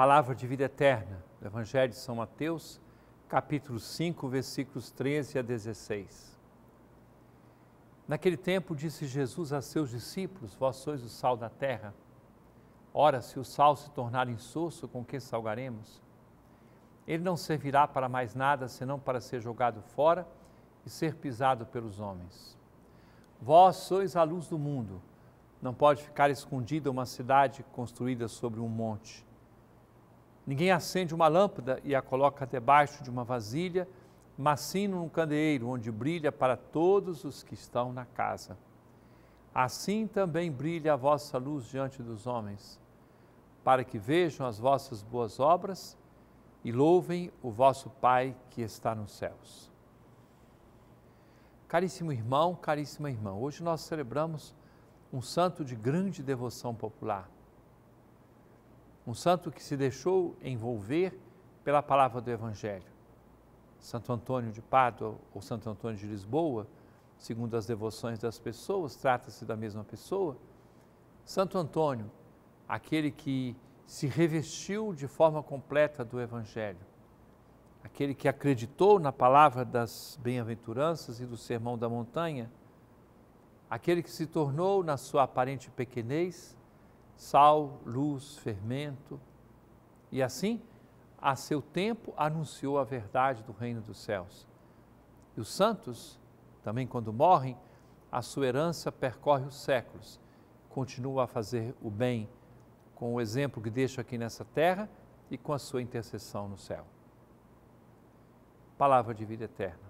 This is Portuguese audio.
palavra de vida eterna, do Evangelho de São Mateus, capítulo 5, versículos 13 a 16. Naquele tempo disse Jesus a seus discípulos: Vós sois o sal da terra. Ora, se o sal se tornar insosso, com que salgaremos? Ele não servirá para mais nada senão para ser jogado fora e ser pisado pelos homens. Vós sois a luz do mundo. Não pode ficar escondida uma cidade construída sobre um monte Ninguém acende uma lâmpada e a coloca debaixo de uma vasilha, mas sim num candeeiro onde brilha para todos os que estão na casa. Assim também brilha a vossa luz diante dos homens, para que vejam as vossas boas obras e louvem o vosso Pai que está nos céus. Caríssimo irmão, caríssima irmã, hoje nós celebramos um santo de grande devoção popular um santo que se deixou envolver pela palavra do Evangelho. Santo Antônio de Pádua ou Santo Antônio de Lisboa, segundo as devoções das pessoas, trata-se da mesma pessoa. Santo Antônio, aquele que se revestiu de forma completa do Evangelho, aquele que acreditou na palavra das bem-aventuranças e do sermão da montanha, aquele que se tornou, na sua aparente pequenez, sal, luz, fermento. E assim, a seu tempo, anunciou a verdade do reino dos céus. E os santos, também quando morrem, a sua herança percorre os séculos, continua a fazer o bem com o exemplo que deixa aqui nessa terra e com a sua intercessão no céu. Palavra de vida eterna.